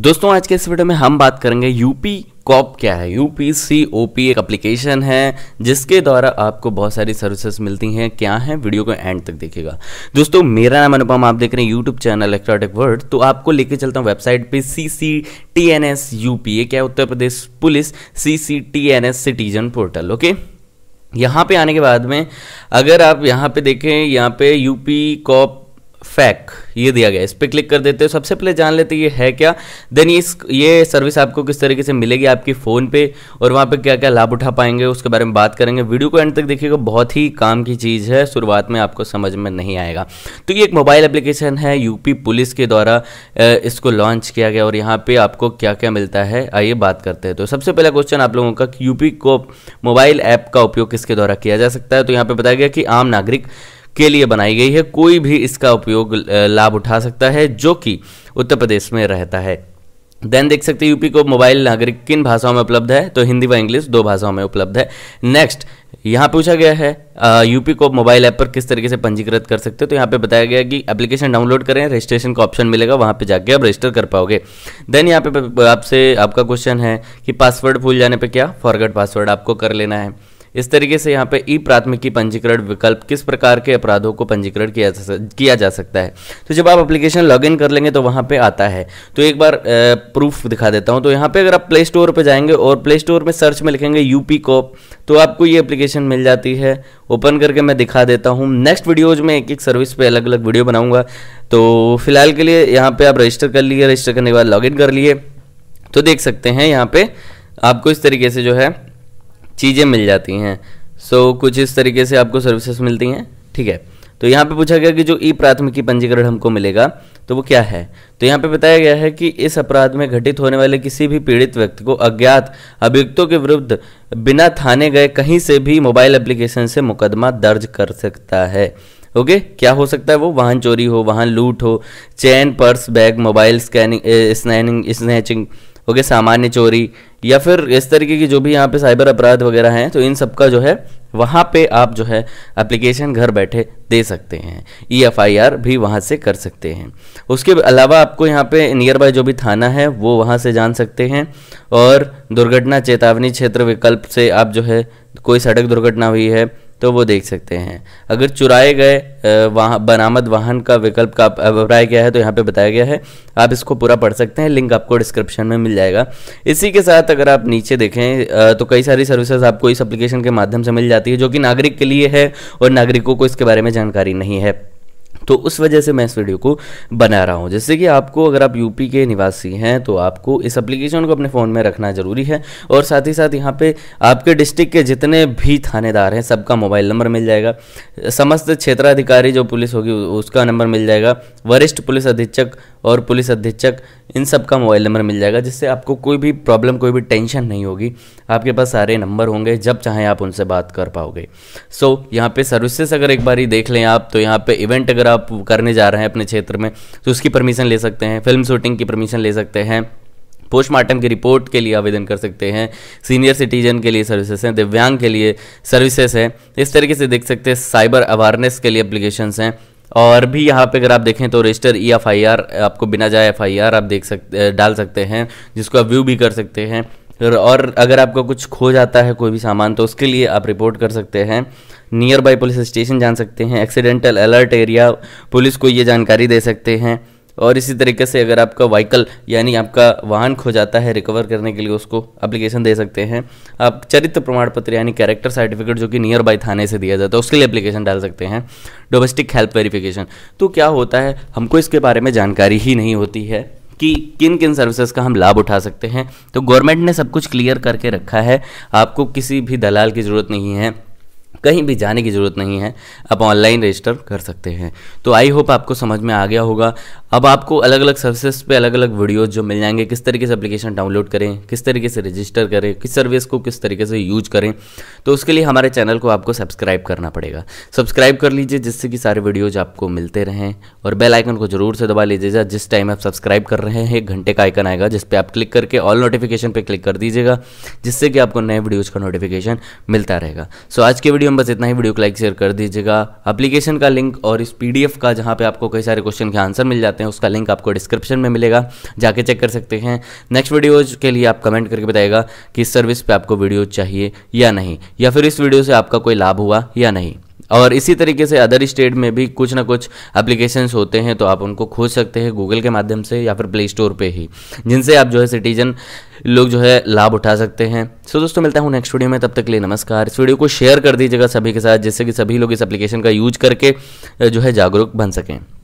दोस्तों आज के इस वीडियो में हम बात करेंगे यूपी कॉप क्या है U P C O P एक अप्लीकेशन है जिसके द्वारा आपको बहुत सारी सर्विसेज मिलती हैं क्या है वीडियो को एंड तक देखिएगा दोस्तों मेरा नाम अनुपम आप देख रहे हैं यूट्यूब चैनल इलेक्ट्रॉनिक वर्ड तो आपको लेके चलता हूँ वेबसाइट पे C C T N S U P ये क्या है Uttar Pradesh police C C T N S citizen portal okay यहाँ पे आने के बाद में अगर आप यहाँ पे देखें यहाँ पे यूपी कॉप फैक ये दिया गया है इस पर क्लिक कर देते हो सबसे पहले जान लेते हैं ये है क्या देन इस ये सर्विस आपको किस तरीके से मिलेगी आपकी फ़ोन पे और वहाँ पे क्या क्या लाभ उठा पाएंगे उसके बारे में बात करेंगे वीडियो को एंड तक देखिएगा बहुत ही काम की चीज़ है शुरुआत में आपको समझ में नहीं आएगा तो ये एक मोबाइल एप्लीकेशन है यूपी पुलिस के द्वारा इसको लॉन्च किया गया और यहाँ पर आपको क्या क्या मिलता है आइए बात करते हैं तो सबसे पहला क्वेश्चन आप लोगों का यूपी को मोबाइल ऐप का उपयोग किसके द्वारा किया जा सकता है तो यहाँ पर बताया गया कि आम नागरिक के लिए बनाई गई है कोई भी इसका उपयोग लाभ उठा सकता है जो कि उत्तर प्रदेश में रहता है देन देख सकते हैं यूपी को मोबाइल नागरिक किन भाषाओं में उपलब्ध है तो हिंदी व इंग्लिश दो भाषाओं में उपलब्ध है नेक्स्ट यहाँ पूछा गया है यूपी को मोबाइल ऐप पर किस तरीके से पंजीकृत कर सकते हो तो यहाँ पे बताया गया कि एप्लीकेशन डाउनलोड करें रजिस्ट्रेशन का ऑप्शन मिलेगा वहाँ पे जाके आप रजिस्टर कर पाओगे देन यहाँ पे आपसे आपका क्वेश्चन है कि पासवर्ड भूल जाने पे क्या फॉरगेट पासवर्ड आपको कर लेना है इस तरीके से यहाँ पे ई प्राथमिकी पंजीकरण विकल्प किस प्रकार के अपराधों को पंजीकरण किया जा किया जा सकता है तो जब आप एप्लीकेशन लॉग कर लेंगे तो वहाँ पे आता है तो एक बार प्रूफ दिखा देता हूँ तो यहाँ पे अगर आप प्ले स्टोर पर जाएंगे और प्ले स्टोर में सर्च में लिखेंगे यूपी कोप तो आपको ये एप्लीकेशन मिल जाती है ओपन करके मैं दिखा देता हूँ नेक्स्ट वीडियोज में एक एक सर्विस पे अलग अलग वीडियो बनाऊंगा तो फिलहाल के लिए यहाँ पे आप रजिस्टर कर लिए रजिस्टर करने के बाद लॉगिन कर लिए तो देख सकते हैं यहाँ पे आपको इस तरीके से जो है चीज़ें मिल जाती हैं सो so, कुछ इस तरीके से आपको सर्विसेज मिलती हैं ठीक है तो यहाँ पे पूछा गया कि जो ई प्राथमिकी पंजीकरण हमको मिलेगा तो वो क्या है तो यहाँ पे बताया गया है कि इस अपराध में घटित होने वाले किसी भी पीड़ित व्यक्ति को अज्ञात अभियुक्तों के विरुद्ध बिना थाने गए कहीं से भी मोबाइल एप्लीकेशन से मुकदमा दर्ज कर सकता है ओके okay? क्या हो सकता है वो वाहन चोरी हो वाहन लूट हो chain purse bag mobile scanning snanning snatching okay सामान्य चोरी या फिर इस तरीके की जो भी यहाँ पे साइबर अपराध वगैरह हैं तो इन सब का जो है वहाँ पे आप जो है एप्लीकेशन घर बैठे दे सकते हैं ई एफ आई आर भी वहाँ से कर सकते हैं उसके अलावा आपको यहाँ पे नियर बाय जो भी थाना है वो वहाँ से जान सकते हैं और दुर्घटना चेतावनी क्षेत्र विकल्प से आप जो है कोई सड़क दुर्घटना हुई है तो वो देख सकते हैं अगर चुराए गए वहाँ बरामद वाहन का विकल्प का अभिप्राय क्या है तो यहाँ पे बताया गया है आप इसको पूरा पढ़ सकते हैं लिंक आपको डिस्क्रिप्शन में मिल जाएगा इसी के साथ अगर आप नीचे देखें तो कई सारी सर्विसेज आपको इस एप्लीकेशन के माध्यम से मिल जाती है जो कि नागरिक के लिए है और नागरिकों को इसके बारे में जानकारी नहीं है तो उस वजह से मैं इस वीडियो को बना रहा हूँ जैसे कि आपको अगर आप यूपी के निवासी हैं तो आपको इस एप्लीकेशन को अपने फ़ोन में रखना ज़रूरी है और साथ ही साथ यहाँ पे आपके डिस्ट्रिक्ट के जितने भी थानेदार हैं सबका मोबाइल नंबर मिल जाएगा समस्त क्षेत्राधिकारी जो पुलिस होगी उसका नंबर मिल जाएगा वरिष्ठ पुलिस अधीक्षक और पुलिस अधीक्षक इन सब का मोबाइल नंबर मिल जाएगा जिससे आपको कोई भी प्रॉब्लम कोई भी टेंशन नहीं होगी आपके पास सारे नंबर होंगे जब चाहें आप उनसे बात कर पाओगे सो so, यहाँ पे सर्विसेज अगर एक बार ही देख लें आप तो यहाँ पे इवेंट अगर आप करने जा रहे हैं अपने क्षेत्र में तो उसकी परमिशन ले सकते हैं फिल्म शूटिंग की परमिशन ले सकते हैं पोस्टमार्टम की रिपोर्ट के लिए आवेदन कर सकते हैं सीनियर सिटीजन के लिए सर्विसेज हैं दिव्यांग के लिए सर्विसेज हैं इस तरीके से देख सकते हैं साइबर अवेयरनेस के लिए अप्लीकेशन हैं और भी यहाँ पे अगर आप देखें तो register E F I R आपको बिना जाए एफ आई आर आप देख सकते डाल सकते हैं जिसको आप व्यू भी कर सकते हैं और अगर आपका कुछ खो जाता है कोई भी सामान तो उसके लिए आप रिपोर्ट कर सकते हैं नियर बाई पुलिस स्टेशन जान सकते हैं एक्सीडेंटल अलर्ट एरिया पुलिस को ये जानकारी दे सकते हैं और इसी तरीके से अगर आपका वाइकल यानी आपका वाहन खो जाता है रिकवर करने के लिए उसको एप्लीकेशन दे सकते हैं आप चरित्र प्रमाण पत्र यानी कैरेक्टर सर्टिफिकेट जो कि नियर बाई थाने से दिया जाता है उसके लिए एप्लीकेशन डाल सकते हैं डोमेस्टिक हेल्प वेरिफिकेशन तो क्या होता है हमको इसके बारे में जानकारी ही नहीं होती है कि किन किन सर्विसेज का हम लाभ उठा सकते हैं तो गवर्नमेंट ने सब कुछ क्लियर करके रखा है आपको किसी भी दलाल की ज़रूरत नहीं है कहीं भी जाने की ज़रूरत नहीं है आप ऑनलाइन रजिस्टर कर सकते हैं तो आई होप आपको समझ में आ गया होगा अब आपको अलग अलग सर्विसेज पे अलग अलग वीडियोस जो मिल जाएंगे किस तरीके से एप्लीकेशन डाउनलोड करें किस तरीके से रजिस्टर करें किस सर्विस को किस तरीके से यूज करें तो उसके लिए हमारे चैनल को आपको सब्सक्राइब करना पड़ेगा सब्सक्राइब कर लीजिए जिससे कि सारे वीडियोज आपको मिलते रहें और बेल आइकन को जरूर से दबा लीजिएगा जिस टाइम आप सब्सक्राइब कर रहे हैं एक घंटे का आइकन आएगा जिस पर आप क्लिक करके ऑल नोटिफिकेशन पर क्लिक कर दीजिएगा जिससे कि आपको नए वीडियोज़ का नोटिफिकेशन मिलता रहेगा सो आज के वीडियो में बस इतना ही वीडियो को लाइक शेयर कर दीजिएगा अप्लीकेशन का लिंक और इस पी का जहाँ पर आपको कई सारे क्वेश्चन के आंसर मिल जाते हैं चाहते हैं उसका लिंक आपको डिस्क्रिप्शन में मिलेगा जाके चेक कर सकते हैं नेक्स्ट वीडियोज़ के लिए आप कमेंट करके बताएगा कि इस सर्विस पर आपको वीडियो चाहिए या नहीं या फिर इस वीडियो से आपका कोई लाभ हुआ या नहीं और इसी तरीके से अदर स्टेट में भी कुछ ना कुछ एप्लीकेशंस होते हैं तो आप उनको खोज सकते हैं गूगल के माध्यम से या फिर प्ले स्टोर पे ही जिनसे आप जो है सिटीजन लोग जो है लाभ उठा सकते हैं सो so, दोस्तों मिलता हूँ नेक्स्ट वीडियो में तब तक के लिए नमस्कार इस वीडियो को शेयर कर दीजिएगा सभी के साथ जिससे कि सभी लोग इस एप्लीकेशन का यूज करके जो है जागरूक बन सकें